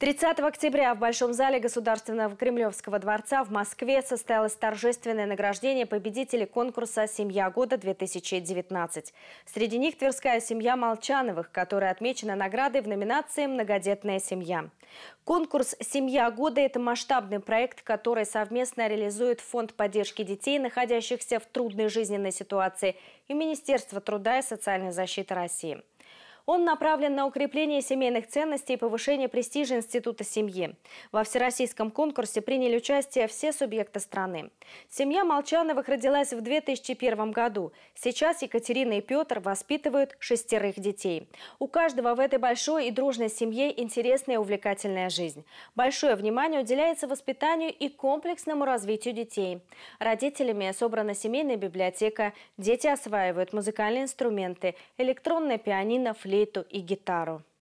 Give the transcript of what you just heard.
30 октября в Большом зале Государственного Кремлевского дворца в Москве состоялось торжественное награждение победителей конкурса «Семья года-2019». Среди них тверская семья Молчановых, которая отмечена наградой в номинации «Многодетная семья». Конкурс «Семья года» – это масштабный проект, который совместно реализует Фонд поддержки детей, находящихся в трудной жизненной ситуации, и Министерство труда и социальной защиты России – он направлен на укрепление семейных ценностей и повышение престижа института семьи. Во всероссийском конкурсе приняли участие все субъекты страны. Семья Молчановых родилась в 2001 году. Сейчас Екатерина и Петр воспитывают шестерых детей. У каждого в этой большой и дружной семье интересная и увлекательная жизнь. Большое внимание уделяется воспитанию и комплексному развитию детей. Родителями собрана семейная библиотека, дети осваивают музыкальные инструменты, электронное пианино, флейт флейту и гитару.